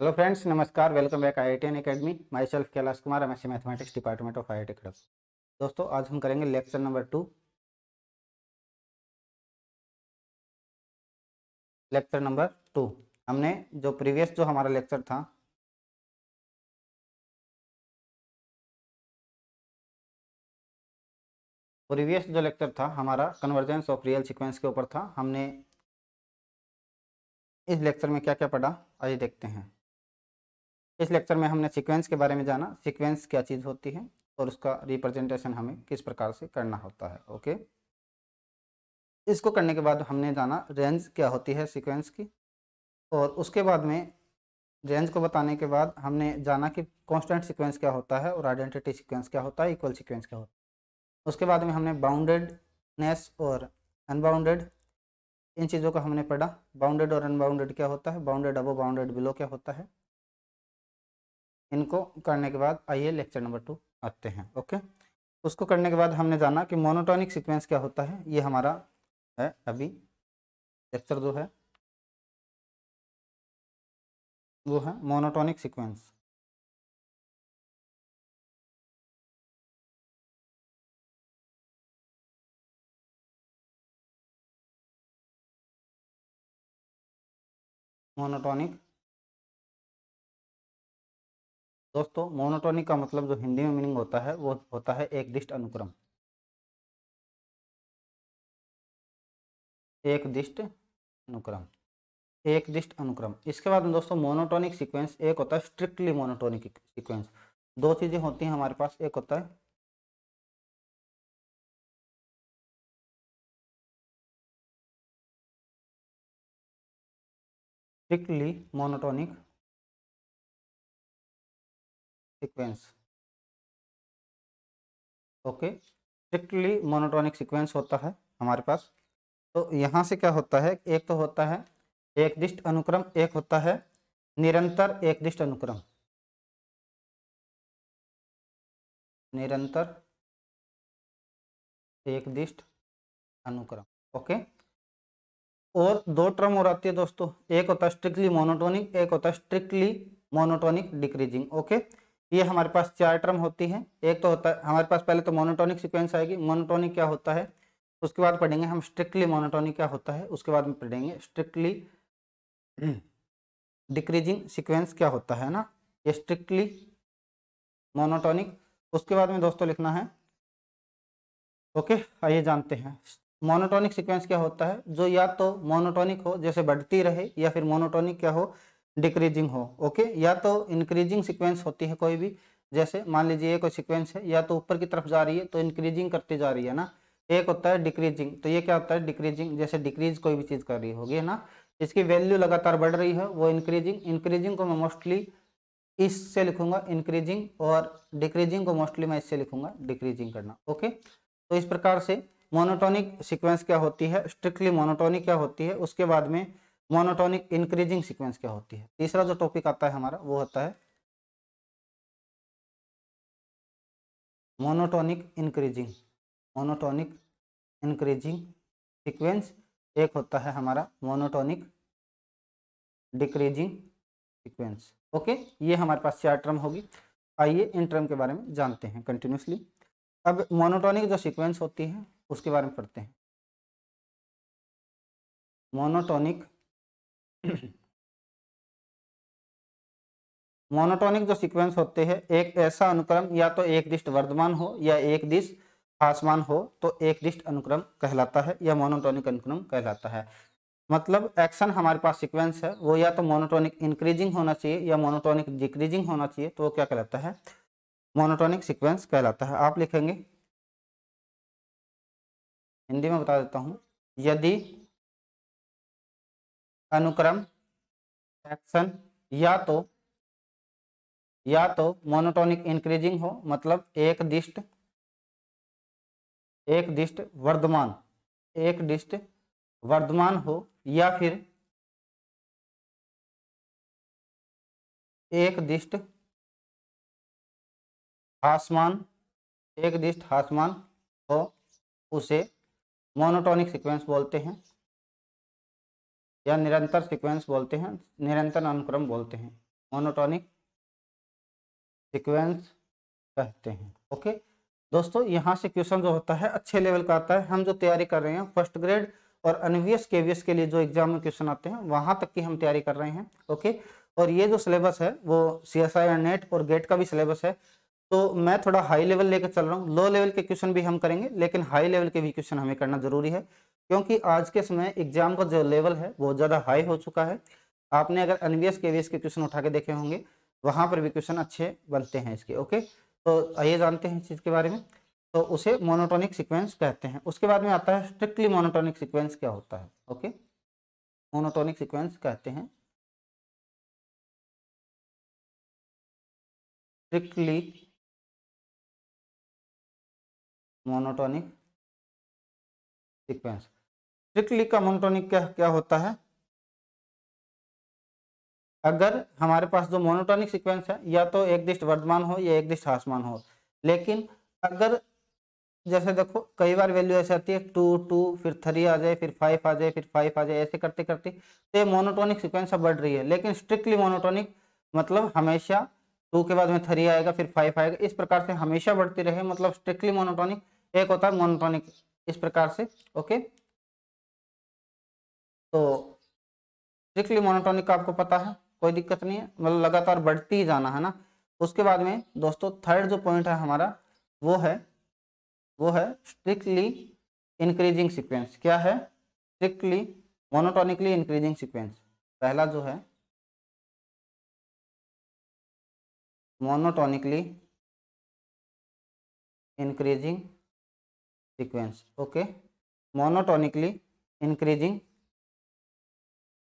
Hello friends नमस्कार welcome back I I academy myself Kailash Kumar M S mathematics department of I I T दोस्तों आज हम करेंगे lecture number two lecture number two हमने जो previous जो हमारा लेक्चर था प्रीवियस जो लेक्चर था हमारा कन्वर्जेंस ऑफ रियल सीक्वेंस के ऊपर था हमने इस लेक्चर में क्या क्या पढ़ा आइए देखते हैं इस लेक्चर में हमने सीक्वेंस के बारे में जाना सीक्वेंस क्या चीज़ होती है और उसका रिप्रेजेंटेशन हमें किस प्रकार से करना होता है ओके इसको करने के बाद हमने जाना रेंज क्या होती है सीक्वेंस की और उसके बाद में रेंज को बताने के बाद हमने जाना कि कॉन्स्टेंट सिक्वेंस क्या होता है और आइडेंटिटी सिक्वेंस क्या होता है इक्वल सिक्वेंस क्या होता है उसके बाद में हमने बाउंडेडनेस और अनबाउंडेड इन चीज़ों का हमने पढ़ा बाउंडेड और अनबाउंडेड क्या होता है बाउंडेड अबो बाउंडेड बिलो क्या होता है इनको करने के बाद आइए लेक्चर नंबर टू आते हैं ओके उसको करने के बाद हमने जाना कि मोनोटोनिक सीक्वेंस क्या होता है ये हमारा है अभी लेक्चर जो है वो है मोनोटोनिक सीक्वेंस मोनोटोनिक दोस्तों मोनोटोनी का मतलब जो हिंदी में मीनिंग होता है वो होता है एक दिष्ट अनुक्रम एक दिष्ट अनुक्रम एक दिष्ट अनुक्रम इसके बाद दोस्तों मोनोटोनिक सीक्वेंस एक होता है स्ट्रिक्टली मोनोटोनिक सीक्वेंस दो चीज़ें होती हैं हमारे पास एक होता है strictly monotonic sequence okay strictly monotonic sequence होता है हमारे पास तो यहाँ से क्या होता है एक तो होता है एक दिष्ट अनुक्रम एक होता है निरंतर एक दिष्ट अनुक्रम निरंतर एक दिष्ट अनुक्रम ओके और दो टर्म और आती है दोस्तों एक होता है स्ट्रिक्टली मोनोटोनिक एक होता है स्ट्रिक्टली मोनोटोनिक डिक्रीजिंग ओके ये हमारे पास चार टर्म होती है एक तो होता है हमारे पास पहले तो मोनोटोनिक सिक्वेंस आएगी मोनोटोनिक क्या होता है उसके बाद पढ़ेंगे हम स्ट्रिक्टली मोनोटोनिक क्या होता है उसके बाद में पढ़ेंगे स्ट्रिक्टली डिक्रीजिंग सिक्वेंस क्या होता है ना ये स्ट्रिक्टली मोनोटोनिक उसके बाद में दोस्तों लिखना है ओके आइए जानते हैं मोनोटोनिक सिक्वेंस क्या होता है जो या तो मोनोटोनिक हो जैसे बढ़ती रहे या फिर मोनोटोनिक क्या हो डिक्रीजिंग हो ओके या तो इंक्रीजिंग सिक्वेंस होती है कोई भी जैसे मान लीजिए ये कोई सिक्वेंस है या तो ऊपर की तरफ जा रही है तो इंक्रीजिंग करती जा रही है ना एक होता है डिक्रीजिंग तो ये क्या होता है डिक्रीजिंग जैसे डिक्रीज कोई भी चीज़ कर रही होगी है ना इसकी वैल्यू लगातार बढ़ रही है वो इंक्रीजिंग इंक्रीजिंग को मैं मोस्टली इससे लिखूंगा इंक्रीजिंग और डिक्रीजिंग को मोस्टली मैं इससे लिखूंगा डिक्रीजिंग करना ओके तो इस प्रकार से मोनोटोनिक सिक्वेंस क्या होती है स्ट्रिक्टली मोनोटोनिक क्या होती है उसके बाद में मोनोटोनिक इंक्रीजिंग सीक्वेंस क्या होती है तीसरा जो टॉपिक आता है हमारा वो होता है monotonic increasing monotonic increasing sequence एक होता है हमारा मोनोटोनिक डिक्रीजिंग सीक्वेंस ओके ये हमारे पास चार टर्म होगी आइए इन टर्म के बारे में जानते हैं कंटिन्यूसली अब मोनोटोनिक जो सीक्वेंस होती है उसके बारे में पढ़ते हैं मोनोटोनिक मोनोटोनिक जो सीक्वेंस होते हैं एक ऐसा अनुक्रम या तो एक दिष्ट वर्धमान हो या एक दिश आसमान हो तो एक दिष्ट अनुक्रम कहलाता है या मोनोटोनिक अनुक्रम कहलाता है मतलब एक्शन हमारे पास सीक्वेंस है वो या तो मोनोटोनिक इंक्रीजिंग होना चाहिए या मोनोटोनिक डिक्रीजिंग होना चाहिए तो वो क्या कहलाता है मोनोटोनिक सीक्वेंस कहलाता है आप लिखेंगे हिंदी में बता देता हूँ यदि अनुक्रम एक्शन या तो या तो मोनोटोनिक इंक्रीजिंग हो मतलब एक दिष्ट एक दिष्ट वर्धमान एक दिष्ट वर्धमान हो या फिर एक दिष्ट हासमान एक दिष्ट हासमान हो उसे मोनोटोनिक सीक्वेंस बोलते हैं या निरंतर सीक्वेंस बोलते हैं निरंतर अनुक्रम बोलते हैं मोनोटोनिक सीक्वेंस कहते हैं ओके दोस्तों यहाँ से क्वेश्चन जो होता है अच्छे लेवल का आता है हम जो तैयारी कर रहे हैं फर्स्ट ग्रेड और अनवीएस के के लिए जो एग्जाम में क्वेश्चन आते हैं वहाँ तक की हम तैयारी कर रहे हैं ओके और ये जो सिलेबस है वो सी एस आई नेट और गेट e e का भी सिलेबस है तो मैं थोड़ा हाई लेवल लेकर चल रहा हूँ लो लेवल के क्वेश्चन भी हम करेंगे लेकिन हाई लेवल के भी क्वेश्चन हमें करना जरूरी है क्योंकि आज के समय एग्जाम का जो लेवल है बहुत ज़्यादा हाई हो चुका है आपने अगर एन वी के क्वेश्चन उठा के देखे होंगे वहाँ पर भी क्वेश्चन अच्छे बनते हैं इसके ओके तो आइए जानते हैं इस चीज़ के बारे में तो उसे मोनोटोनिक सिक्वेंस कहते हैं उसके बाद में आता है स्ट्रिक्टली मोनोटोनिक सिक्वेंस क्या होता है ओके मोनोटोनिक सिक्वेंस कहते हैं strictly monotonic sequence strictly monotonic क्या क्या होता है अगर हमारे पास जो मोनोटोनिक सीक्वेंस है या तो एक दिष्ट वर्धमान हो या एक दिष्ट हासमान हो लेकिन अगर जैसे देखो कई बार वैल्यू ऐसी आती है टू टू फिर थ्री आ जाए फिर फाइव आ जाए फिर फाइव आ जाए ऐसे करते करते तो ये मोनोटोनिक सिक्वेंस अब बढ़ रही है लेकिन स्ट्रिक्टली मोनोटोनिक मतलब हमेशा टू के बाद में थ्री आएगा फिर फाइव आएगा इस प्रकार से हमेशा बढ़ती रहे मतलब स्ट्रिक्टली मोनोटोनिक एक होता है मोनोटोनिक इस प्रकार से ओके तो स्ट्रिक्टली मोनोटोनिक का आपको पता है कोई दिक्कत नहीं है मतलब लगातार बढ़ती ही जाना है ना उसके बाद में दोस्तों थर्ड जो पॉइंट है हमारा वो है वो है स्ट्रिक्टली इंक्रीजिंग सिक्वेंस क्या है स्ट्रिक्टली मोनोटोनिकली इंक्रीजिंग सिक्वेंस पहला जो है monotonically increasing sequence okay monotonically increasing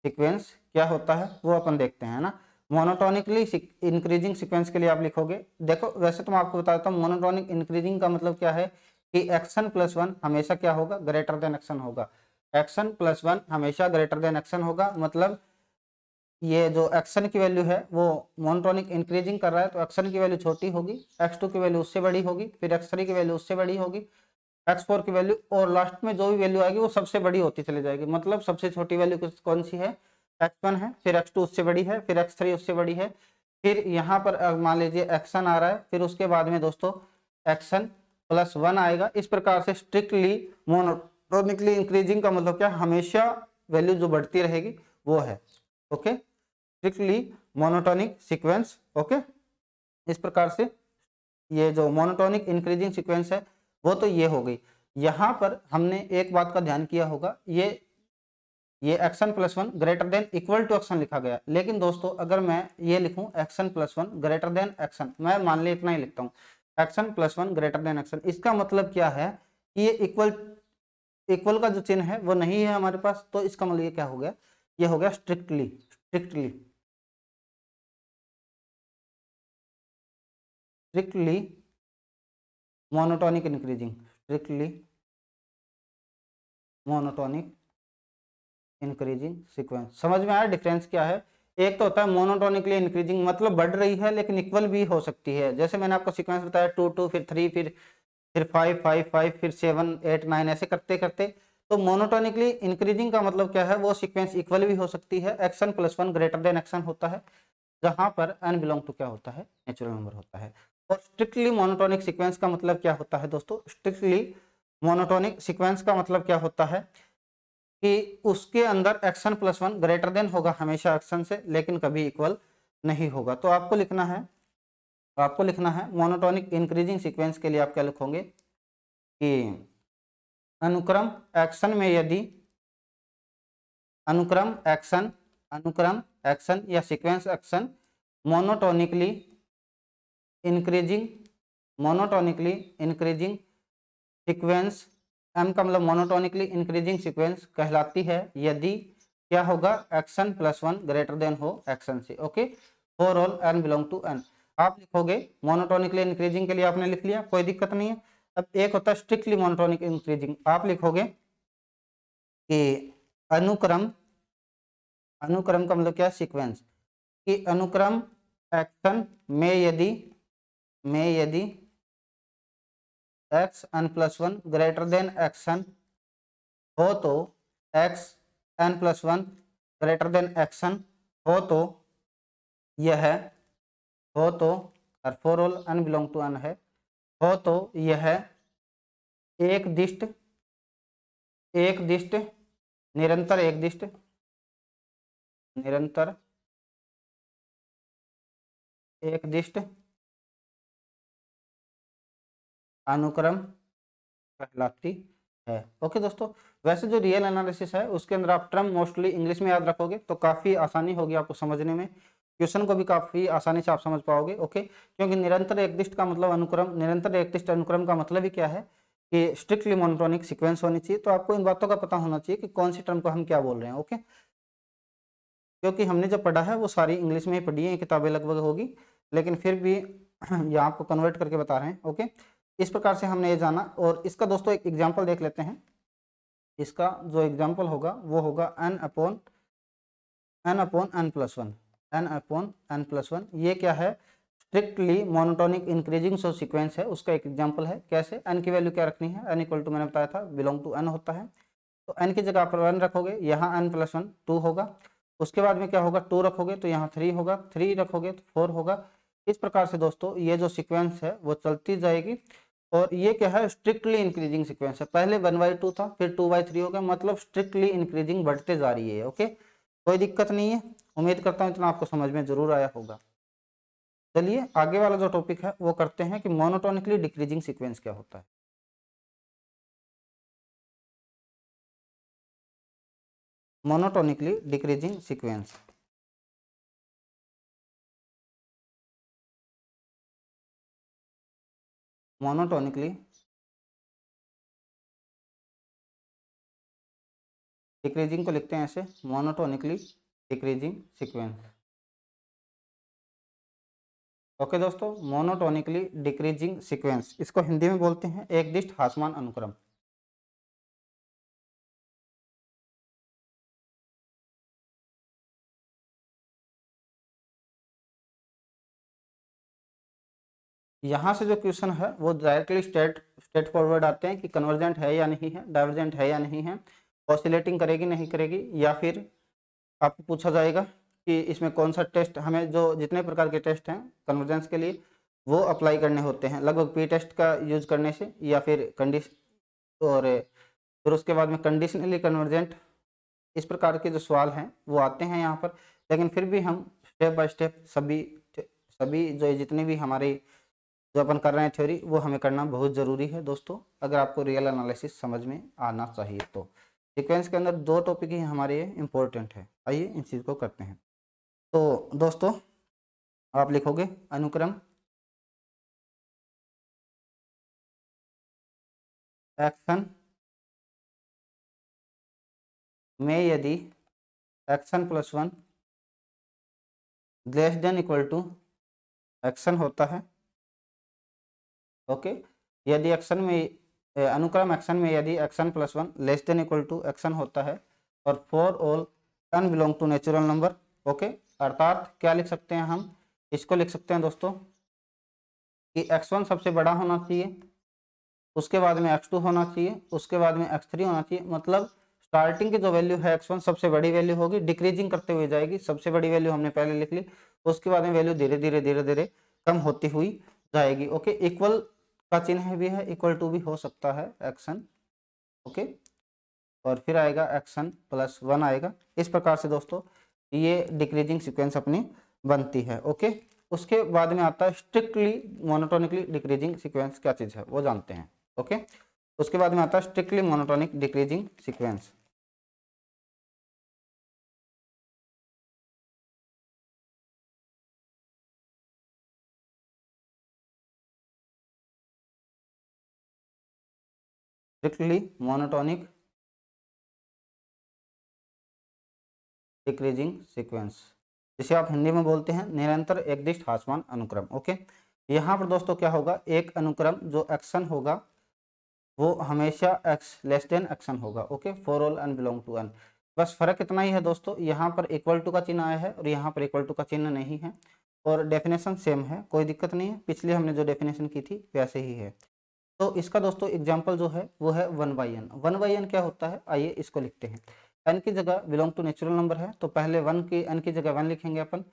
sequence क्या होता है वो अपन देखते हैं ना मोनोटोनिकली इंक्रीजिंग सीक्वेंस के लिए आप लिखोगे देखो वैसे तो मैं आपको बता देता हूँ मोनोटोनिक इंक्रीजिंग का मतलब क्या है कि एक्शन प्लस वन हमेशा क्या होगा ग्रेटर देन एक्शन होगा एक्शन प्लस वन हमेशा ग्रेटर देन एक्शन होगा मतलब ये जो एक्शन की वैल्यू है वो मोनोटोनिक इंक्रीजिंग कर रहा है तो एक्शन की वैल्यू छोटी होगी एक्स टू की वैल्यू उससे बड़ी होगी फिर एक्स थ्री की वैल्यू उससे बड़ी होगी एक्स फोर की वैल्यू और लास्ट में जो भी वैल्यू आएगी वो सबसे बड़ी होती चली जाएगी मतलब सबसे छोटी वैल्यू कौन सी है एक्स वन है फिर एक्स टू उससे बड़ी है फिर एक्स थ्री उससे बड़ी है फिर यहाँ पर मान लीजिए एक्सन आ रहा है फिर उसके बाद में दोस्तों एक्शन प्लस वन आएगा इस प्रकार से स्ट्रिक्टली मोनोटोनिकली इंक्रीजिंग का मतलब क्या हमेशा वैल्यू जो बढ़ती रहेगी वो है okay strictly monotonic sequence okay इस प्रकार से ये जो मोनोटोनिक इंक्रीजिंग सिक्वेंस है वो तो ये हो गई यहाँ पर हमने एक बात का ध्यान किया होगा ये ये x n plus one greater than equal to x n लिखा गया लेकिन दोस्तों अगर मैं ये लिखूं x n plus one greater than x n मैं मान ली इतना ही लिखता हूँ x n plus one greater than x n इसका मतलब क्या है कि ये इक्वल इक्वल का जो चिन्ह है वो नहीं है हमारे पास तो इसका मतलब ये क्या हो गया ये हो गया strictly strictly strictly monotonic increasing strictly monotonic increasing sequence समझ में आया डिफरेंस क्या है एक तो होता है मोनोटोनिकली इंक्रीजिंग मतलब बढ़ रही है लेकिन इक्वल भी हो सकती है जैसे मैंने आपको सीक्वेंस बताया टू टू फिर थ्री फिर फिर फाइव फाइव फाइव फिर सेवन एट नाइन ऐसे करते करते तो मोनोटोनिकली इंक्रीजिंग का मतलब क्या है वो सीक्वेंस इक्वल भी हो सकती है x n plus one greater than x n होता है जहां पर एन बिलोंग टू क्या होता है नेचुरल नंबर होता है और स्ट्रिक्टली मोनोटोनिक सीक्वेंस का मतलब क्या होता है दोस्तों स्ट्रिक्टली मोनोटोनिक सीक्वेंस का मतलब क्या होता है कि उसके अंदर x n plus one greater than होगा हमेशा एक्शन से लेकिन कभी इक्वल नहीं होगा तो आपको लिखना है आपको लिखना है मोनोटोनिक इंक्रीजिंग सीक्वेंस के लिए आप क्या लिखोगे कि अनुक्रम एक्शन में यदि अनुक्रम एक्शन अनुक्रम एक्शन या sequence x n monotonically increasing monotonically increasing sequence M का मतलब मोनोटोनिकली इंक्रीजिंग सीक्वेंस कहलाती है यदि क्या होगा x n plus one greater than हो एक्शन से okay for all n belong to N आप लिखोगे मोनोटोनिकली इंक्रीजिंग के लिए आपने लिख लिया कोई दिक्कत नहीं है अब एक होता है स्ट्रिक्टली मोनोटोनिक इंक्रीजिंग आप लिखोगे कि अनुक्रम अनुक्रम का मतलब क्या सीक्वेंस कि अनुक्रम एक्शन में यदि में यदि x n plus one greater than x n हो तो x n plus one greater than x n हो तो यह हो तो for all n belong to N है हो तो यह एक दिष्ट एक दिष्ट निरंतर एक दिष्ट निरंतर एक दिष्ट अनुक्रम कहलाती है ओके दोस्तों वैसे जो रियल एनालिसिस है उसके अंदर आप ट्रम मोस्टली इंग्लिश में याद रखोगे तो काफ़ी आसानी होगी आपको समझने में क्वेश्चन को भी काफ़ी आसानी से आप समझ पाओगे ओके क्योंकि निरंतर एकदिष्ट का मतलब अनुक्रम निरंतर एकदिष्ट अनुक्रम का मतलब ही क्या है कि स्ट्रिक्टली मोनोटोनिक सीक्वेंस होनी चाहिए तो आपको इन बातों का पता होना चाहिए कि कौन सी टर्म को हम क्या बोल रहे हैं ओके क्योंकि हमने जो पढ़ा है वो सारी इंग्लिश में ही पढ़ी है किताबें लगभग होगी लेकिन फिर भी यहाँ आपको कन्वर्ट करके बता रहे हैं ओके इस प्रकार से हमने ये जाना और इसका दोस्तों एक एग्जाम्पल देख लेते हैं इसका जो एग्जाम्पल होगा वो होगा n upon n upon n plus one n upon n plus one ये क्या है strictly monotonic increasing so sequence है उसका एक एग्जाम्पल है कैसे एन की वैल्यू क्या रखनी है एन इक्वल टू मैंने बताया था बिलोंग टू एन होता है तो एन की जगह आप वन रखोगे यहाँ एन प्लस वन टू होगा उसके बाद में क्या होगा टू रखोगे तो यहाँ थ्री होगा थ्री रखोगे तो फोर होगा इस प्रकार से दोस्तों ये जो सिक्वेंस है वो चलती जाएगी और ये क्या है स्ट्रिक्टली इंक्रीजिंग सिक्वेंस है पहले वन बाई टू था फिर टू बाई थ्री हो गया मतलब स्ट्रिक्टली इंक्रीजिंग बढ़ते जा रही है ओके कोई दिक्कत नहीं है उम्मीद करता हूँ इतना आपको समझ में जरूर आया होगा चलिए आगे वाला जो टॉपिक है वो करते हैं कि मोनोटोनिकली डिक्रीजिंग सिक्वेंस क्या होता है monotonically decreasing sequence monotonically decreasing को लिखते हैं ऐसे मोनोटोनिकली डिक्रीजिंग सीक्वेंस ओके दोस्तों मोनोटोनिकली डिक्रीजिंग सीक्वेंस इसको हिंदी में बोलते हैं एक दिष्ट हासमान अनुक्रम यहाँ से जो क्वेश्चन है वो डायरेक्टली स्टेट स्टेट फॉरवर्ड आते हैं कि कन्वर्जेंट है या नहीं है डाइवर्जेंट है या नहीं है ऑसिलेटिंग करेगी नहीं करेगी या फिर आपको पूछा जाएगा कि इसमें कौन सा टेस्ट हमें जो जितने प्रकार के टेस्ट हैं कन्वर्जेंस के लिए वो अप्लाई करने होते हैं लगभग पी टेस्ट का यूज करने से या फिर कंडीश और फिर उसके बाद में कंडीशनली कन्वर्जेंट इस प्रकार के जो सवाल हैं वो आते हैं यहाँ पर लेकिन फिर भी हम स्टेप बाय स्टेप सभी सभी जो जितने भी हमारे जो अपन कर रहे हैं थ्योरी वो हमें करना बहुत ज़रूरी है दोस्तों अगर आपको रियल एनालिसिस समझ में आना चाहिए तो सिक्वेंस के अंदर दो टॉपिक ही हमारे ये है आइए इन चीज़ को करते हैं तो दोस्तों आप लिखोगे अनुक्रम एक्शन में यदि x n plus one less than equal to x n होता है ओके यदि एक्शन में अनुक्रम एक्शन में यदि x n plus one less than equal to x n होता है और for all n belong to natural number okay अर्थात क्या लिख सकते हैं हम इसको लिख सकते हैं दोस्तों कि वन सबसे बड़ा होना चाहिए उसके बाद में एक्स टू होना चाहिए उसके बाद में एक्स थ्री होना चाहिए मतलब स्टार्टिंग की जो वैल्यू है एक्स वन सबसे बड़ी वैल्यू होगी डिक्रीजिंग करते हुए जाएगी सबसे बड़ी वैल्यू हमने पहले लिख ली उसके बाद में वैल्यू धीरे धीरे धीरे धीरे कम होती हुई जाएगी ओके इक्वल का चिन्ह भी है इक्वल टू भी हो सकता है एक्शन ओके और फिर आएगा एक्शन प्लस वन आएगा इस प्रकार से दोस्तों ये डिक्रीजिंग सीक्वेंस अपनी बनती है ओके उसके बाद में आता है स्ट्रिक्टली मोनोटोनिकली डिक्रीजिंग सीक्वेंस क्या चीज़ है वो जानते हैं ओके उसके बाद में आता है strictly monotonic decreasing sequence strictly monotonic decreasing sequence जिसे आप हिंदी में बोलते हैं निरंतर एकदिष्ट हासमान अनुक्रम ओके यहाँ पर दोस्तों क्या होगा एक अनुक्रम जो एक्शन होगा वो हमेशा एक्स लेस देन एक्शन होगा okay for all n belong to N बस फर्क इतना ही है दोस्तों यहाँ पर इक्वल टू का चिन्ह आया है और यहाँ पर इक्वल टू का चिन्ह नहीं है और डेफिनेशन सेम है कोई दिक्कत नहीं है पिछले हमने जो डेफिनेशन की थी वैसे ही है तो इसका दोस्तों एग्जाम्पल जो है वो है one by n one by n क्या होता है आइए इसको लिखते हैं एन की जगह बिलोंग टू नेचुरल नंबर है तो पहले वन की एन की जगह वन लिखेंगे अपन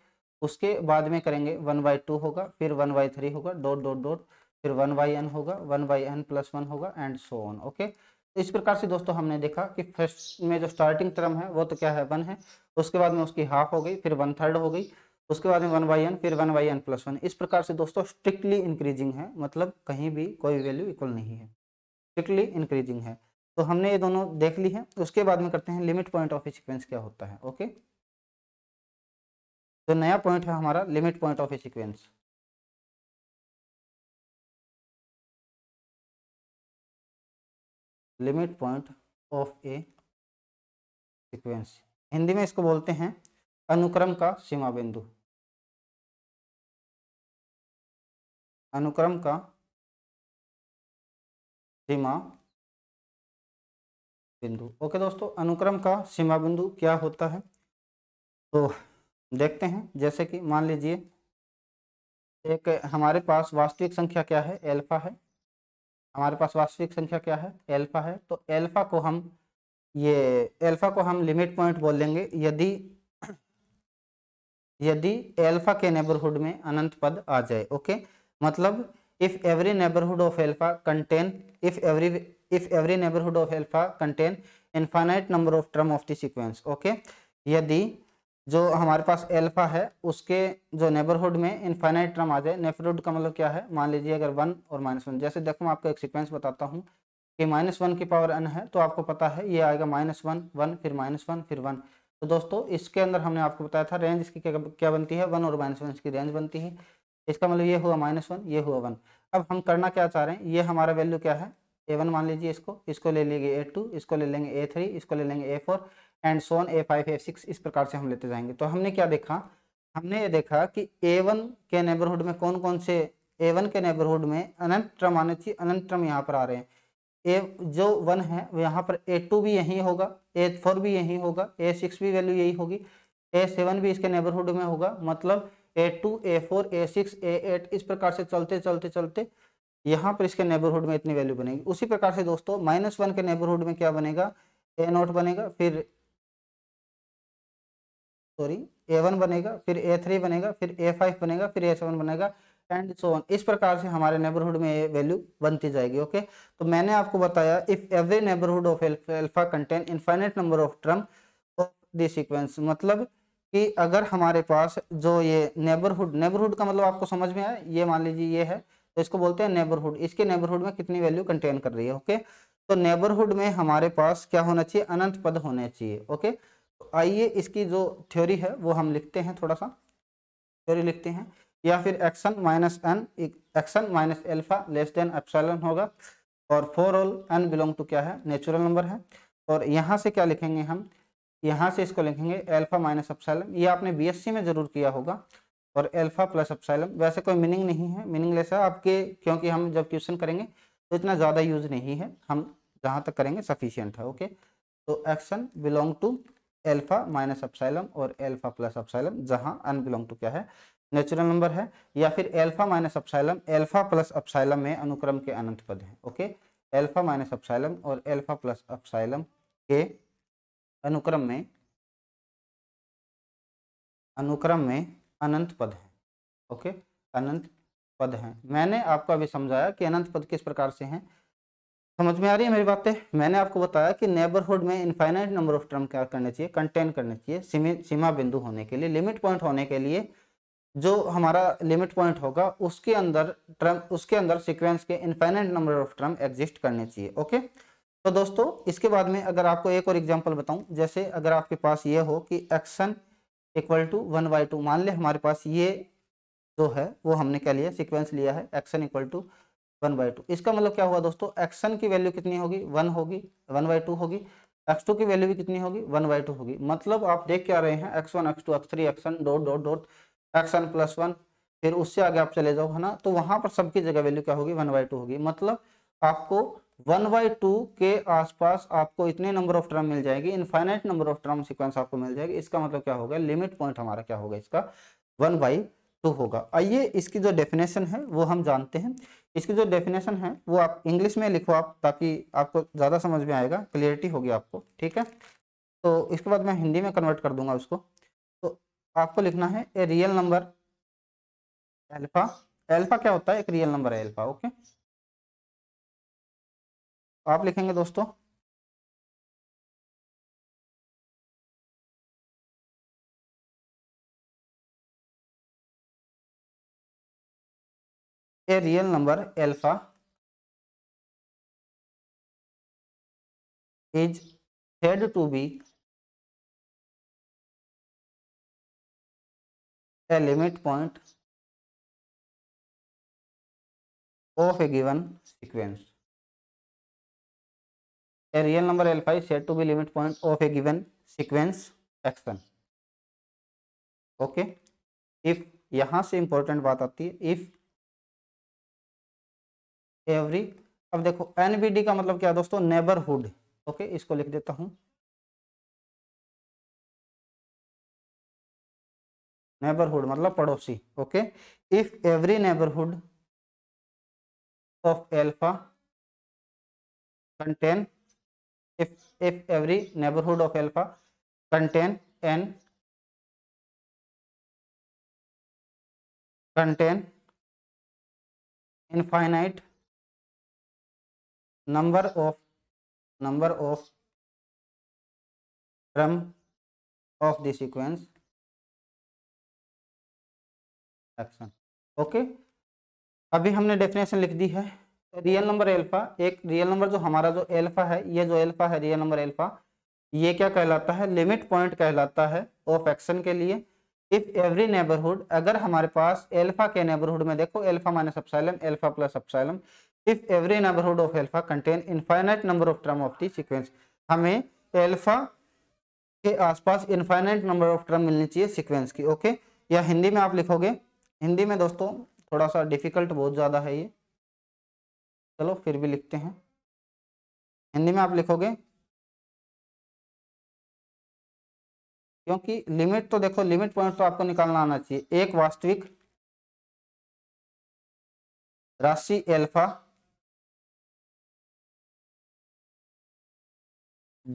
उसके बाद में करेंगे वन बाई टू होगा फिर वन बाई थ्री होगा डोट डोट डोट फिर वन बाई एन होगा one by n plus one होगा एंड सो ऑन ओके तो इस प्रकार से दोस्तों हमने देखा कि फर्स्ट में जो स्टार्टिंग टर्म है वो तो क्या है वन है उसके बाद में उसकी हाफ हो गई फिर वन थर्ड हो गई उसके बाद में वन बाई एन फिर one by n plus one इस प्रकार से दोस्तों स्ट्रिक्टली इंक्रीजिंग है मतलब कहीं भी कोई वैल्यू इक्वल नहीं है स्ट्रिक्टली इंक्रीजिंग है तो हमने ये दोनों देख ली है उसके बाद में करते हैं लिमिट पॉइंट ऑफ सिक्वेंस क्या होता है ओके तो नया पॉइंट है हमारा limit point of sequence limit point of a sequence Hindi में इसको बोलते हैं अनुक्रम का सीमा बिंदु अनुक्रम का सीमा बिंदु ओके दोस्तों अनुक्रम का सीमा बिंदु क्या होता है तो देखते हैं जैसे कि मान लीजिए एक हमारे पास वास्तविक संख्या क्या है एल्फा है हमारे पास वास्तविक संख्या क्या है एल्फा है तो एल्फा को हम ये एल्फा को हम लिमिट पॉइंट बोल देंगे यदि यदि एल्फा के नेबरहुड में अनंत पद आ जाए ओके मतलब if every neighbourhood of alpha contain if every if every neighbourhood of alpha contain infinite number of term of the sequence okay यदि जो हमारे पास एल्फा है उसके जो नेबरहुड में इनफाइनाइट टर्म आ जाए नेबरहुड का मतलब क्या है मान लीजिए अगर वन और माइनस वन जैसे देखो मैं आपको एक सीक्वेंस बताता हूँ कि माइनस वन की पावर एन है तो आपको पता है ये आएगा माइनस वन वन फिर माइनस वन फिर वन तो दोस्तों इसके अंदर हमने आपको बताया था रेंज इसकी क्या क्या बनती है वन और माइनस वन इसकी रेंज बनती है इसका मतलब ये हुआ माइनस वन ये हुआ वन अब हम करना क्या चाह रहे हैं ये हमारा वैल्यू क्या है ए वन मान लीजिए इसको इसको ले लेंगे ए टू इसको ले लेंगे ए थ्री इसको ले लेंगे a four and so on a five a six इस प्रकार से हम लेते जाएंगे तो हमने क्या देखा हमने ये देखा कि ए वन के नेबरहुड में कौन कौन से ए वन के नेबरहुड में अनंत ट्रम आने चाहिए अनंत ट्रम यहाँ पर आ रहे हैं ए जो वन है यहाँ पर ए टू भी यही होगा ए फोर भी यही होगा ए सिक्स भी वैल्यू यही होगी ए सेवन भी इसके नेबरहुड में होगा मतलब a two a four a six a eight इस प्रकार से चलते चलते चलते यहाँ पर इसके नेबरहुड में इतनी वैल्यू बनेगी उसी प्रकार से दोस्तों माइनस वन के नेबरहुड में क्या बनेगा ए नोट बनेगा फिर सॉरी ए वन बनेगा फिर ए थ्री बनेगा फिर ए फाइव बनेगा फिर ए सेवन बनेगा एंड सो ऑन इस प्रकार से हमारे नेबरहुड में ये वैल्यू बनती जाएगी ओके okay? तो मैंने आपको बताया if every neighbourhood of alpha contain infinite number of term of the sequence मतलब कि अगर हमारे पास जो ये नेबरहुड नेबरहुड का मतलब आपको समझ में आया ये मान लीजिए ये है तो इसको बोलते हैं नेबरहुड इसके नेबरहुड में कितनी वैल्यू कंटेन कर रही है ओके तो नेबरहुड में हमारे पास क्या होना चाहिए अनंत पद होने चाहिए ओके तो आइए इसकी जो थ्योरी है वो हम लिखते हैं थोड़ा सा थ्योरी लिखते हैं या फिर x n minus n x n minus alpha less than epsilon होगा और for all n belong to क्या है नेचुरल नंबर है और यहाँ से क्या लिखेंगे हम यहाँ से इसको लिखेंगे एल्फा माइनस अपसाइलम ये आपने बीएससी में ज़रूर किया होगा और एल्फा प्लस अपसाइलम वैसे कोई मीनिंग नहीं है लेस है आपके क्योंकि हम जब क्वेश्चन करेंगे तो इतना ज़्यादा यूज नहीं है हम जहाँ तक करेंगे सफिशियंट है ओके तो x n belong to alpha minus epsilon और एल्फा प्लस अपसाइलम जहाँ अन बिलोंग टू क्या है नेचुरल नंबर है या फिर alpha minus epsilon alpha plus epsilon में अनुक्रम के अनंत पद हैं ओके एल्फा माइनस अपसाइलम और एल्फा प्लस अपसाइलम के अनुक्रम में अनुक्रम में अनंत पद हैं ओके अनंत पद हैं मैंने आपको अभी समझाया कि अनंत पद किस प्रकार से हैं समझ में आ रही है मेरी बातें मैंने आपको बताया कि नेबरहुड में इनफाइनाइट नंबर ऑफ टर्म क्या करने चाहिए कंटेन करने चाहिए सीमा बिंदु होने के लिए लिमिट पॉइंट होने के लिए जो हमारा लिमिट पॉइंट होगा उसके अंदर टर्म उसके अंदर सीक्वेंस के infinite number of term exist करने चाहिए ओके तो दोस्तों इसके बाद में अगर आपको एक और एग्जांपल बताऊं जैसे अगर आपके पास ये हो कि x n equal to one by two मान ले हमारे पास ये जो है वो हमने क्या लिया सिक्वेंस लिया है x n equal to one by two इसका मतलब क्या हुआ दोस्तों एक्शन की वैल्यू कितनी होगी वन होगी वन बाई टू होगी एक्स टू की वैल्यू भी कितनी होगी वन बाई टू होगी मतलब आप देख के आ रहे हैं x one x two x three x n dot dot dot x n plus one फिर उससे आगे आप चले जाओ है ना तो वहां पर सबकी जगह वैल्यू क्या होगी वन बाई टू होगी मतलब आपको वन बाई टू के आसपास आपको इतने नंबर ऑफ टर्म मिल जाएगी infinite number of term sequence आपको मिल जाएगी इसका मतलब क्या होगा लिमिट पॉइंट हमारा क्या होगा इसका वन बाई टू होगा आइए इसकी जो डेफिनेशन है वो हम जानते हैं इसकी जो डेफिनेशन है वो आप इंग्लिश में लिखो आप ताकि आपको ज़्यादा समझ में आएगा क्लियरिटी होगी आपको ठीक है तो इसके बाद मैं हिंदी में कन्वर्ट कर दूंगा उसको आपको लिखना है a real number alpha alpha क्या होता है एक रियल नंबर है एल्फा ओके तो आप लिखेंगे दोस्तों a real number alpha is said to be है limit point of a given sequence a real number L five said to be limit point of a given sequence x one okay if यहां से important बात आती है if every अब देखो NBD का मतलब क्या दोस्तों नेबरहुड ओके okay, इसको लिख देता हूं नेबरहुड मतलब पड़ोसी okay if every neighbourhood of alpha contain if if every neighbourhood of alpha contain n contain infinite number of number of क्रम of the sequence x n okay अभी हमने डेफिनेशन लिख दी है रियल नंबर एल्फा एक real number जो हमारा जो एल्फा है ये जो एल्फा है रियल नंबर एल्फा ये क्या कहलाता है लिमिट पॉइंट कहलाता है ऑफ एक्शन के लिए इफ एवरी नेबरहुड अगर हमारे पास एल्फा के नेबरहुड में देखो alpha minus epsilon alpha plus epsilon if every neighbourhood of alpha contain infinite number of term of the sequence हमें एल्फा के आसपास इनफाइनाइट नंबर ऑफ टर्म मिलनी चाहिए सिक्वेंस की ओके या हिंदी में आप लिखोगे हिंदी में दोस्तों थोड़ा सा डिफ़िकल्ट बहुत ज़्यादा है ये चलो फिर भी लिखते हैं हिंदी में आप लिखोगे क्योंकि लिमिट तो देखो लिमिट पॉइंट तो आपको निकालना आना चाहिए एक वास्तविक राशि एल्फा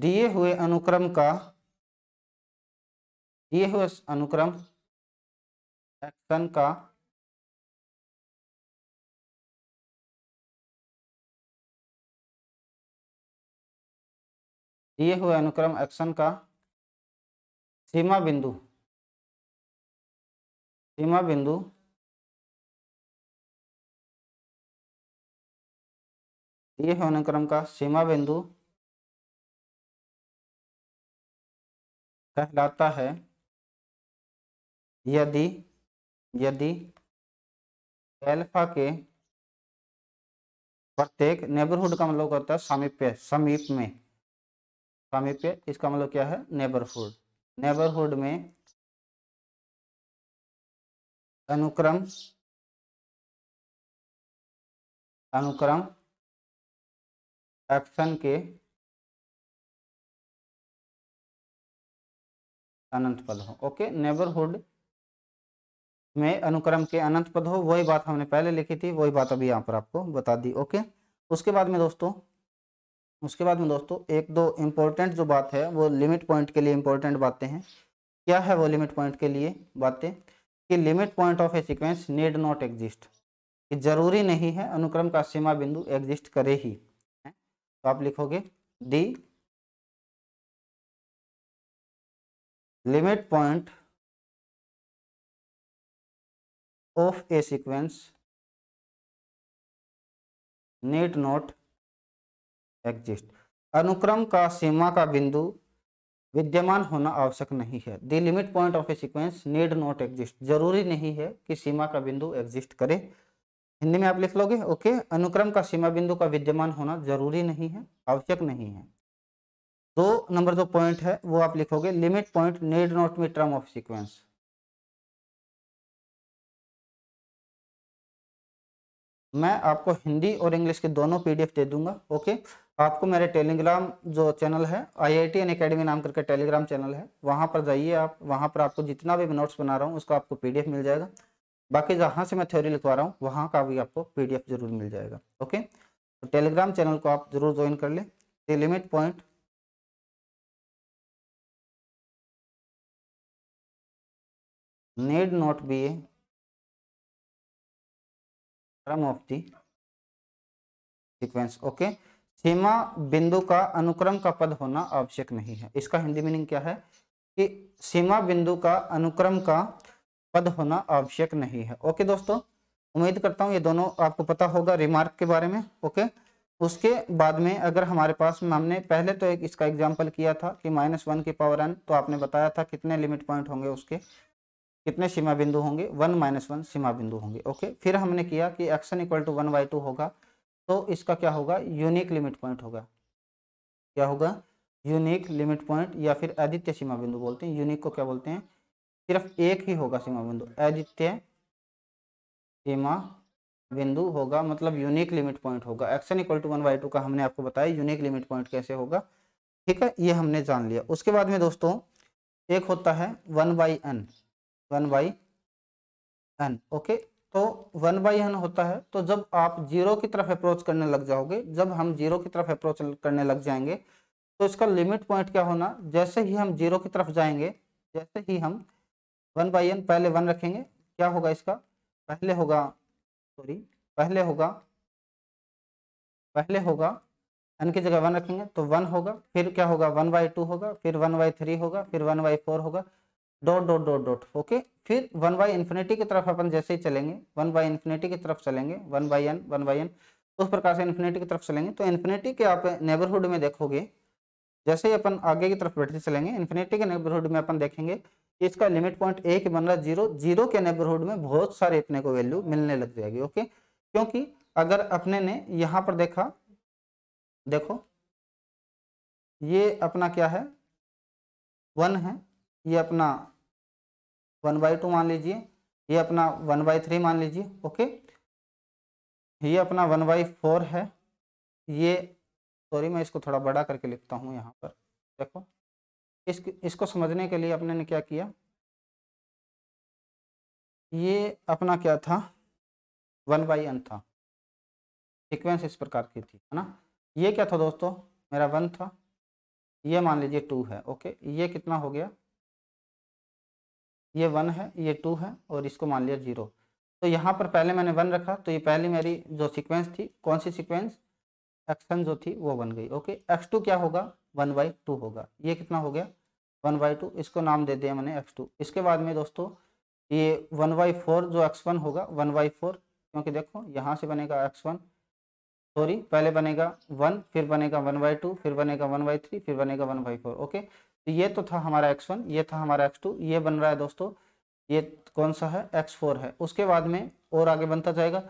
दिए हुए अनुक्रम का दिए हुए अनुक्रम एक्शन का दिए हुए अनुक्रम एक्शन का सीमा बिंदु सीमा बिंदु दिए हुए अनुक्रम का सीमा बिंदु कहलाता है यदि यदि एल्फा के प्रत्येक नेबरहुड का मतलब होता है समीप्य समीप में समीप्य इसका मतलब क्या है नेबरहुड नेबरहुड में अनुक्रम अनुक्रम एक्शन के अनंत पद हो ओके नेबरहुड में अनुक्रम के अनंत पद हो वही बात हमने पहले लिखी थी वही बात अभी यहाँ पर आपको बता दी ओके उसके बाद में दोस्तों उसके बाद में दोस्तों एक दो इम्पोर्टेंट जो बात है वो लिमिट पॉइंट के लिए इम्पोर्टेंट बातें हैं क्या है वो लिमिट पॉइंट के लिए बातें कि limit point of a sequence need not exist कि जरूरी नहीं है अनुक्रम का सीमा बिंदु एग्जिस्ट करे ही है? तो आप लिखोगे the limit point of a sequence need not exist अनुक्रम का सीमा का बिंदु विद्यमान होना आवश्यक नहीं है the limit point of a sequence need not exist जरूरी नहीं है कि सीमा का बिंदु एग्जिस्ट करे हिंदी में आप लिख लोगे ओके अनुक्रम का सीमा बिंदु का विद्यमान होना जरूरी नहीं है आवश्यक नहीं है दो नंबर दो पॉइंट है वो आप लिखोगे limit point need not be term of sequence मैं आपको हिंदी और इंग्लिश के दोनों पीडीएफ दे दूंगा ओके आपको मेरे टेलीग्राम जो चैनल है I I T N academy नाम करके टेलीग्राम चैनल है वहाँ पर जाइए आप वहाँ पर आपको जितना भी नोट्स बना रहा हूँ उसका आपको पीडीएफ मिल जाएगा बाकी जहाँ से मैं थ्योरी लिखवा रहा हूँ वहाँ का भी आपको पी जरूर मिल जाएगा ओके तो टेलीग्राम चैनल को आप जरूर ज्वाइन कर लें the limit point need not be क्रम ऑफ दी सीक्वेंस ओके सीमा बिंदु का अनुक्रम का पद होना आवश्यक नहीं है इसका हिंदी मीनिंग क्या है कि सीमा बिंदु का अनुक्रम का पद होना आवश्यक नहीं है ओके दोस्तों उम्मीद करता हूँ ये दोनों आपको पता होगा रिमार्क के बारे में ओके उसके बाद में अगर हमारे पास में हमने पहले तो एक इसका एग्जाम्पल किया था कि माइनस वन की पावर एन तो आपने बताया था कितने लिमिट पॉइंट होंगे उसके कितने सीमा बिंदु होंगे वन माइनस वन सीमा बिंदु होंगे ओके फिर हमने किया कि x n equal to one by two होगा तो इसका क्या होगा यूनिक लिमिट पॉइंट होगा क्या होगा यूनिक लिमिट पॉइंट या फिर आदित्य सीमा बिंदु बोलते हैं यूनिक को क्या बोलते हैं सिर्फ एक ही होगा सीमा बिंदु आदित्य सीमा बिंदु होगा मतलब यूनिक लिमिट पॉइंट होगा x n equal to one by two का हमने आपको बताया यूनिक लिमिट पॉइंट कैसे होगा ठीक है ये हमने जान लिया उसके बाद में दोस्तों एक होता है one by n one by n okay तो वन बाई एन होता है तो जब आप जीरो की तरफ अप्रोच करने लग जाओगे जब हम जीरो की तरफ अप्रोच करने लग जाएंगे तो इसका लिमिट पॉइंट क्या होना जैसे ही हम जीरो की तरफ जाएंगे जैसे ही हम वन बाई एन पहले वन रखेंगे क्या होगा इसका पहले होगा सॉरी पहले होगा पहले होगा एन की जगह वन रखेंगे तो वन होगा फिर क्या होगा वन बाई टू होगा फिर वन बाई थ्री होगा फिर वन बाई फोर होगा dot dot dot dot okay फिर वन बाई इन्फिनिटी की तरफ अपन जैसे ही चलेंगे वन बाई इन्फिनिटी की तरफ चलेंगे one by n one by n उस प्रकार से इन्फिनिटी की तरफ चलेंगे तो इन्फिनिटी के आप नेबरहुड में देखोगे जैसे ही अपन आगे की तरफ बैठते चलेंगे इन्फिनिटी के नेबरहुड में अपन देखेंगे कि इसका लिमिट पॉइंट एक बन रहा जीरो जीरो के नेबरहुड में बहुत सारे अपने को वैल्यू मिलने लग जाएगी ओके क्योंकि अगर अपने ने यहाँ पर देखा देखो ये अपना क्या है वन है ये अपना वन बाई टू मान लीजिए ये अपना वन बाई थ्री मान लीजिए ओके ये अपना वन बाई फोर है ये सॉरी मैं इसको थोड़ा बड़ा करके लिखता हूँ यहाँ पर देखो इस इसको समझने के लिए अपने ने क्या किया ये अपना क्या था वन बाई एन था सिक्वेंस इस प्रकार की थी है ना ये क्या था दोस्तों मेरा वन था ये मान लीजिए टू है ओके ये कितना हो गया ये वन है ये टू है और इसको मान लिया जीरो तो यहाँ पर पहले मैंने वन रखा तो ये पहली मेरी जो सीक्वेंस थी कौन सी सीक्वेंस एक्सन जो थी वो बन गई ओके एक्स टू क्या होगा वन बाई टू होगा ये कितना हो गया वन बाई टू इसको नाम दे दिया मैंने एक्स टू इसके बाद में दोस्तों ये वन बाई फोर जो एक्स वन होगा वन बाई फोर क्योंकि देखो यहाँ से बनेगा एक्स वन सॉरी पहले बनेगा वन फिर बनेगा वन बाई टू फिर बनेगा वन बाई थ्री फिर बनेगा वन बाई फोर ओके तो ये तो था हमारा एक्स वन ये था हमारा एक्स टू ये बन रहा है दोस्तों ये कौन सा है एक्स फोर है उसके बाद में और आगे बनता जाएगा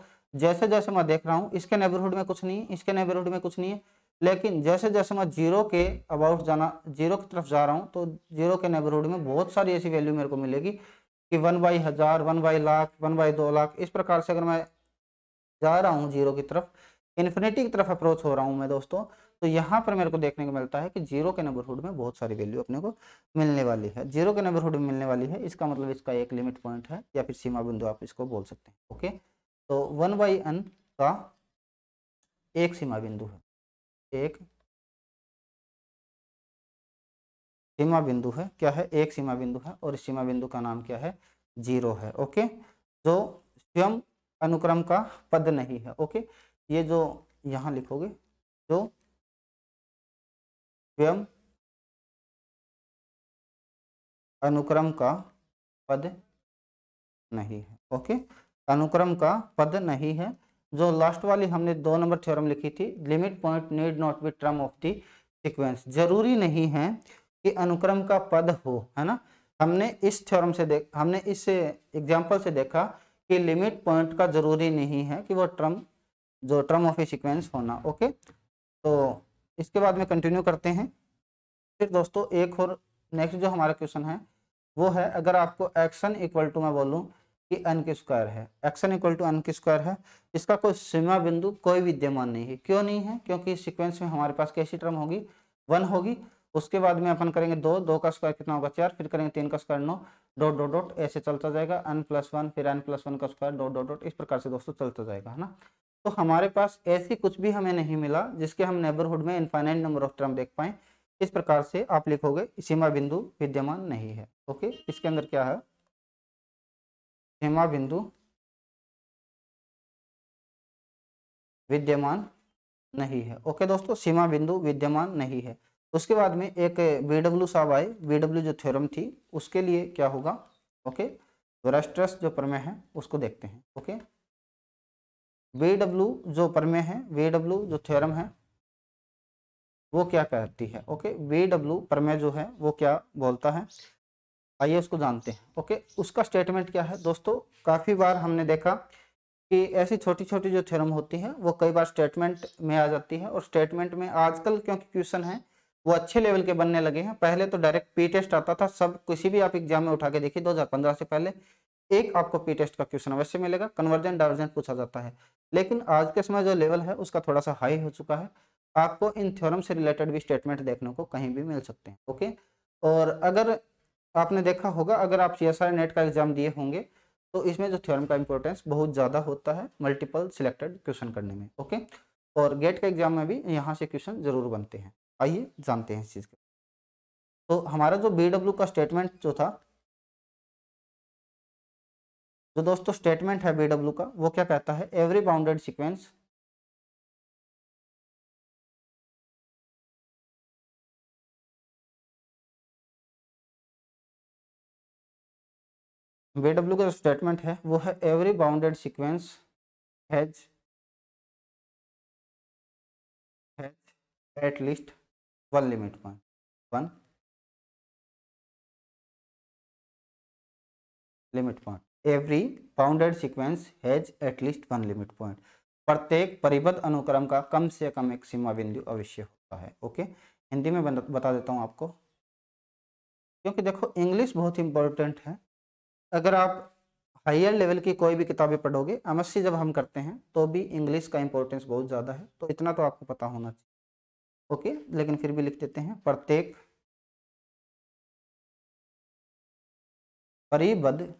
जैसे जैसे मैं देख रहा हूँ इसके नेबरहुड में कुछ नहीं है इसके नेबरहुड में कुछ नहीं है लेकिन जैसे जैसे मैं जीरो के अबाउट जाना जीरो की तरफ जा रहा हूँ तो जीरो के नेबरहुड में बहुत सारी ऐसी वैल्यू मेरे को मिलेगी कि वन बाई हज़ार one by lakh one by दो लाख इस प्रकार से अगर मैं जा रहा हूँ जीरो की तरफ इन्फिनिटी की तरफ अप्रोच हो रहा हूँ मैं दोस्तों तो यहाँ पर मेरे को देखने को मिलता है कि जीरो के नेबरहुड में बहुत सारी वैल्यू अपने को मिलने वाली है जीरो के नेबरहुड में मिलने वाली है इसका मतलब इसका एक लिमिट पॉइंट है या फिर सीमा बिंदु आप इसको बोल सकते हैं ओके तो वन बाई एन का एक सीमा बिंदु है एक सीमा बिंदु है क्या है एक सीमा बिंदु है और इस सीमा बिंदु का नाम क्या है जीरो है ओके जो स्वयं अनुक्रम का पद नहीं है ओके ये जो यहाँ लिखोगे जो स्वयं अनुक्रम का पद नहीं है ओके अनुक्रम का पद नहीं है जो लास्ट वाली हमने दो नंबर थ्योरम लिखी थी limit point need not be term of the sequence जरूरी नहीं है कि अनुक्रम का पद हो है ना हमने इस थ्योरम से देख हमने इस एग्जांपल से देखा कि लिमिट पॉइंट का जरूरी नहीं है कि वो ट्रम जो ट्रम ऑफ ए सीक्वेंस होना ओके तो इसके बाद में कंटिन्यू करते हैं फिर दोस्तों एक और नेक्स्ट जो हमारा क्वेश्चन है वो है अगर आपको एक्शन इक्वल टू मैं बोलूँ कि एन के स्क्वायर है एक्शन इक्वल टू एन के स्क्वायर है इसका कोई सीमा बिंदु कोई विद्यमान नहीं है क्यों नहीं है क्योंकि सिक्वेंस में हमारे पास कैसी टर्म होगी वन होगी उसके बाद में अपन करेंगे दो दो का स्क्वायर कितना होगा चार फिर करेंगे तीन का स्क्वायर नौ डॉट डॉट डॉट ऐसे चलता जाएगा एन प्लस वन फिर एन प्लस वन का स्क्वायर डॉट डॉट डॉट इस प्रकार से दोस्तों चलता जाएगा है ना तो हमारे पास ऐसी कुछ भी हमें नहीं मिला जिसके हम नेबरहुड में इनफाइनाइट नंबर ऑफ टर्म देख पाए इस प्रकार से आप लिखोगे सीमा बिंदु विद्यमान नहीं है ओके इसके अंदर क्या है सीमा बिंदु विद्यमान नहीं है ओके दोस्तों सीमा बिंदु विद्यमान नहीं है उसके बाद में एक बी डब्ल्यू साहब आए बी डब्ल्यू जो थ्योरम थी उसके लिए क्या होगा ओके वरस्ट्रस जो प्रमेय है उसको देखते हैं ओके वे डब्ल्यू जो प्रमेय है वे डब्ल्यू जो थ्योरम है वो क्या कहती है ओके वे डब्ल्यू प्रमेय जो है वो क्या बोलता है आइए उसको जानते हैं ओके उसका स्टेटमेंट क्या है दोस्तों काफ़ी बार हमने देखा कि ऐसी छोटी छोटी जो थ्योरम होती है वो कई बार स्टेटमेंट में आ जाती है और स्टेटमेंट में आजकल क्योंकि क्वेश्चन है वो अच्छे लेवल के बनने लगे हैं पहले तो डायरेक्ट पी टेस्ट आता था सब किसी भी आप एग्जाम में उठा के देखिए 2015 से पहले एक आपको पी टेस्ट का क्वेश्चन अवश्य मिलेगा कन्वर्जन डाइवर्जेंट पूछा जाता है लेकिन आज के समय जो लेवल है उसका थोड़ा सा हाई हो चुका है आपको इन थ्योरम से रिलेटेड भी स्टेटमेंट देखने को कहीं भी मिल सकते हैं ओके और अगर आपने देखा होगा अगर आप सी नेट का एग्जाम दिए होंगे तो इसमें जो थ्योरम का इंपॉर्टेंस बहुत ज़्यादा होता है मल्टीपल सिलेक्टेड क्वेश्चन करने में ओके और गेट के एग्जाम में भी यहाँ से क्वेश्चन जरूर बनते हैं आइए जानते हैं इस चीज़ के तो हमारा जो बी का स्टेटमेंट जो था जो तो दोस्तों स्टेटमेंट है बीडब्ल्यू का वो क्या कहता है एवरी बाउंडेड सीक्वेंस बीडब्ल्यू का जो स्टेटमेंट है वो है every bounded sequence has has at least one limit point one limit point every bounded sequence has at least one limit point प्रत्येक परिबद्ध अनुक्रम का कम से कम एक सीमा बिंदु अवश्य होता है ओके हिंदी में बता देता हूँ आपको क्योंकि देखो इंग्लिश बहुत इंपॉर्टेंट है अगर आप हाइयर लेवल की कोई भी किताबें पढ़ोगे एम जब हम करते हैं तो भी इंग्लिश का इंपॉर्टेंस बहुत ज़्यादा है तो इतना तो आपको पता होना चाहिए ओके लेकिन फिर भी लिख देते हैं प्रत्येक परिबद्ध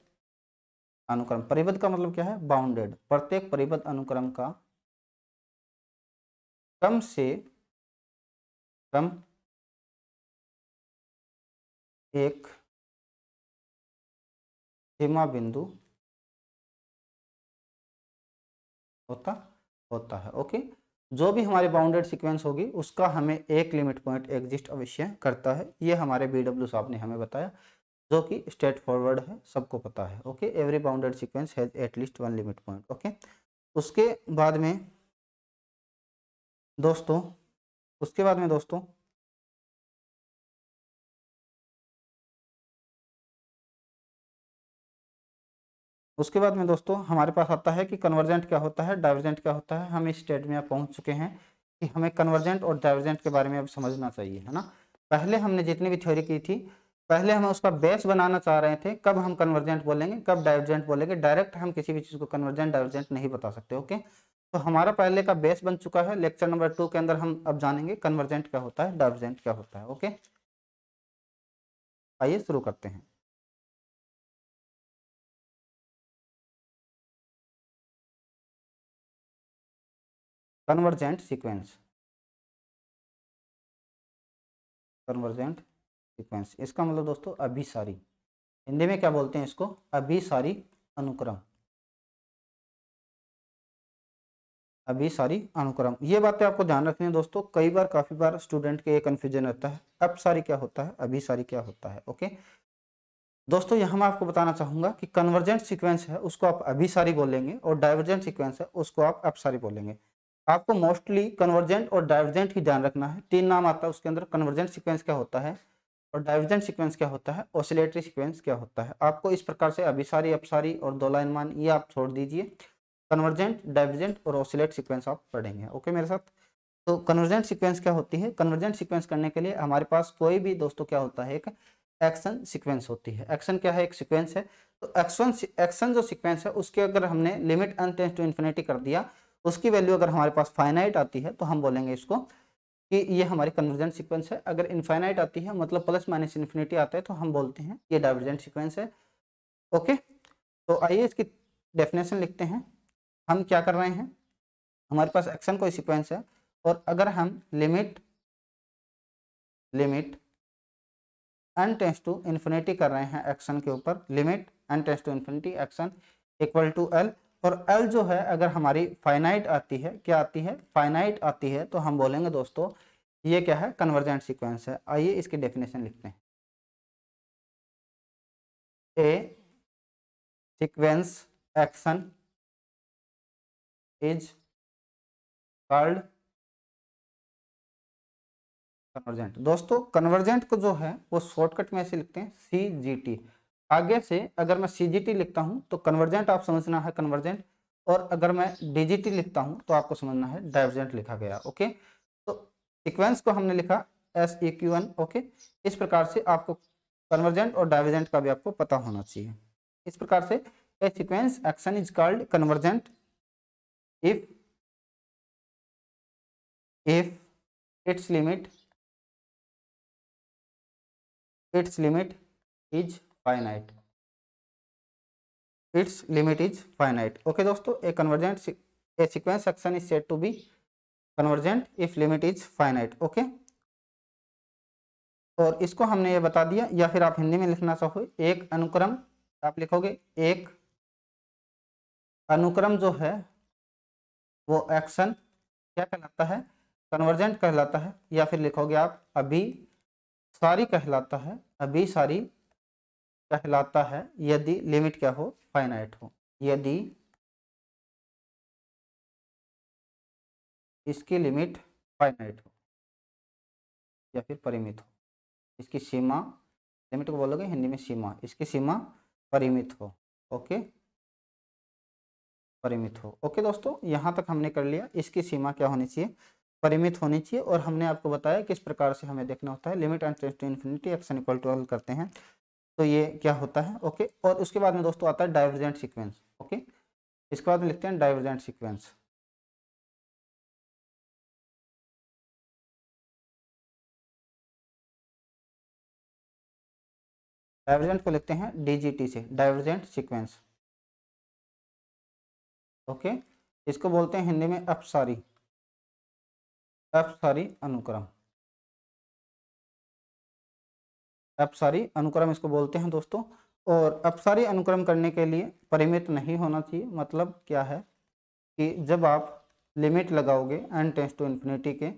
अनुक्रम परिबद्ध का मतलब क्या है बाउंडेड प्रत्येक परिबद्ध अनुक्रम का कम से कम एक सीमा बिंदु होता होता है ओके जो भी हमारे बाउंडेड सीक्वेंस होगी उसका हमें एक लिमिट पॉइंट एग्जिस्ट अवश्य करता है ये हमारे बी डब्ल्यू साहब ने हमें बताया जो कि स्ट्रेट फॉरवर्ड है सबको पता है okay every bounded sequence has at least one limit point okay उसके बाद में दोस्तों उसके बाद में दोस्तों उसके बाद में दोस्तों हमारे पास आता है कि कन्वर्जेंट क्या होता है डाइवर्जेंट क्या होता है हम इस स्टेट में पहुंच चुके हैं कि हमें कन्वर्जेंट और डाइवर्जेंट के बारे में अब समझना चाहिए है ना पहले हमने जितनी भी थ्योरी की थी पहले हम उसका बेस बनाना चाह रहे थे कब हम कन्वर्जेंट बोलेंगे कब डाइवर्जेंट बोलेंगे डायरेक्ट हम किसी भी चीज़ को कन्वर्जेंट डाइवर्जेंट नहीं बता सकते ओके तो हमारा पहले का बेस बन चुका है लेक्चर नंबर टू के अंदर हम अब जानेंगे कन्वर्जेंट क्या होता है डाइवर्जेंट क्या होता है ओके आइए शुरू करते हैं कन्वर्जेंट सीक्वेंस कन्वर्जेंट सीक्वेंस इसका मतलब दोस्तों अभिसारी हिंदी में क्या बोलते हैं इसको अभिसारी अनुक्रम अभिसारी अनुक्रम ये बातें आपको ध्यान रखनी है दोस्तों कई बार काफी बार स्टूडेंट के ये कंफ्यूजन होता है अपसारी क्या होता है अभिसारी क्या होता है ओके दोस्तों यहां मैं आपको बताना चाहूंगा कि कन्वर्जेंट सिक्वेंस है उसको आप अभिसारी बोलेंगे और डाइवर्जेंट सिक्वेंस है उसको आप अपसारी बोलेंगे आपको मोस्टली कन्वर्जेंट और डाइवर्जेंट ही ध्यान रखना है तीन नाम आता है उसके अंदर कन्वर्जेंट सिक्वेंस क्या होता है और डाइवर्जेंट सीक्वेंस क्या होता है ऑसिलेटरी सीक्वेंस क्या होता है आपको इस प्रकार से अभिसारी अपसारी और दो लाइन मान ये आप छोड़ दीजिए कन्वर्जेंट डाइवर्जेंट और ऑसिलेट सीक्वेंस आप पढ़ेंगे ओके मेरे साथ तो कन्वर्जेंट सीक्वेंस क्या होती है कन्वर्जेंट सीक्वेंस करने के लिए हमारे पास कोई भी दोस्तों क्या होता है एक एक्शन सिक्वेंस होती है एक्शन क्या है एक सिक्वेंस है तो एक्शन एक्शन जो सिक्वेंस है उसके अगर हमने लिमिट अनटेंस टू इन्फिनिटी कर दिया उसकी वैल्यू अगर हमारे पास फाइनाइट आती है तो हम बोलेंगे इसको कि ये हमारी कन्वर्जेंट सीक्वेंस है अगर इन्फाइनाइट आती है मतलब प्लस माइनस इन्फिनिटी आता है तो हम बोलते हैं ये डाइवर्जेंट सिक्वेंस है ओके तो आइए इसकी डेफिनेशन लिखते हैं हम क्या कर रहे हैं हमारे पास एक्शन कोई सिक्वेंस है और अगर हम limit limit n tends to infinity कर रहे हैं एक्शन के ऊपर limit n tends to infinity x n equal to l और एल जो है अगर हमारी फाइनाइट आती है क्या आती है फाइनाइट आती है तो हम बोलेंगे दोस्तों ये क्या है कन्वर्जेंट सीक्वेंस है आइए इसकी डेफिनेशन लिखते हैं a sequence x n is called convergent दोस्तों कन्वर्जेंट को जो है वो शॉर्टकट में ऐसे लिखते हैं सी जी टी आगे से अगर मैं सी लिखता हूँ तो कन्वर्जेंट आप समझना है कन्वर्जेंट और अगर मैं डीजीटी लिखता हूँ तो आपको समझना है डाइवर्जेंट लिखा गया ओके तो सिक्वेंस को हमने लिखा s a q n okay इस प्रकार से आपको कन्वर्जेंट और डाइवर्जेंट का भी आपको पता होना चाहिए इस प्रकार से a sequence x n is called convergent if if its limit its limit is finite its limit is finite okay दोस्तों a convergent a sequence x n is said to be convergent if limit is finite okay और इसको हमने ये बता दिया या फिर आप हिंदी में लिखना चाहो एक अनुक्रम आप लिखोगे एक अनुक्रम जो है वो एक्शन क्या कहलाता है कन्वर्जेंट कहलाता है या फिर लिखोगे आप अभी सारी कहलाता है अभी सारी कहलाता है यदि लिमिट क्या हो फाइनाइट हो यदि इसकी लिमिट फाइनाइट हो या फिर परिमित हो इसकी सीमा लिमिट को बोलोगे हिंदी में सीमा इसकी सीमा परिमित हो ओके परिमित हो ओके दोस्तों यहां तक हमने कर लिया इसकी सीमा क्या होनी चाहिए परिमित होनी चाहिए और हमने आपको बताया किस प्रकार से हमें देखना होता है limit n to infinity x equal to करते हैं तो ये क्या होता है ओके और उसके बाद में दोस्तों आता है डाइवर्जेंट सीक्वेंस ओके इसके बाद में लिखते हैं डाइवर्जेंट सीक्वेंस डाइवर्जेंट को लिखते हैं डीजीटी से डाइवर्जेंट सीक्वेंस ओके इसको बोलते हैं हिंदी में अपसारी अपसारी अनुक्रम अपसारी अनुक्रम इसको बोलते हैं दोस्तों और अपसारी अनुक्रम करने के लिए परिमित नहीं होना चाहिए मतलब क्या है कि जब आप लिमिट लगाओगे एन टेंस टू इन्फिनिटी के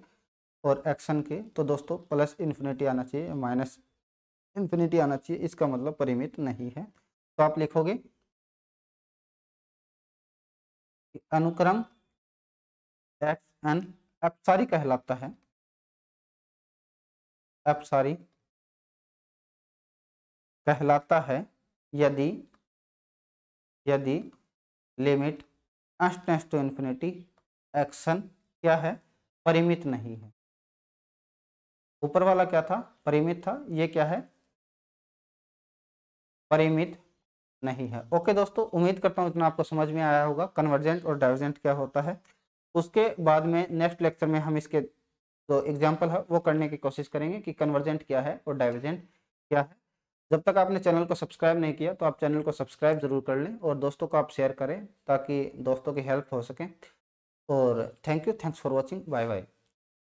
और एक्शन के तो दोस्तों प्लस इन्फिनिटी आना चाहिए माइनस इन्फिनिटी आना चाहिए इसका मतलब परिमित नहीं है तो आप लिखोगे अनुक्रम एक्स एन अपसारी कहलाता है अपसारी कहलाता है यदि यदि limit tends to infinity x n क्या है परिमित नहीं है ऊपर वाला क्या था परिमित था ये क्या है परिमित नहीं है ओके दोस्तों उम्मीद करता हूँ इतना आपको समझ में आया होगा कन्वर्जेंट और डाइवर्जेंट क्या होता है उसके बाद में नेक्स्ट लेक्चर में हम इसके जो एग्जाम्पल है वो करने की कोशिश करेंगे कि कन्वर्जेंट क्या है और डाइवर्जेंट क्या है जब तक आपने चैनल को सब्सक्राइब नहीं किया तो आप चैनल को सब्सक्राइब ज़रूर कर लें और दोस्तों को आप शेयर करें ताकि दोस्तों की हेल्प हो सके और thank you thanks for watching bye bye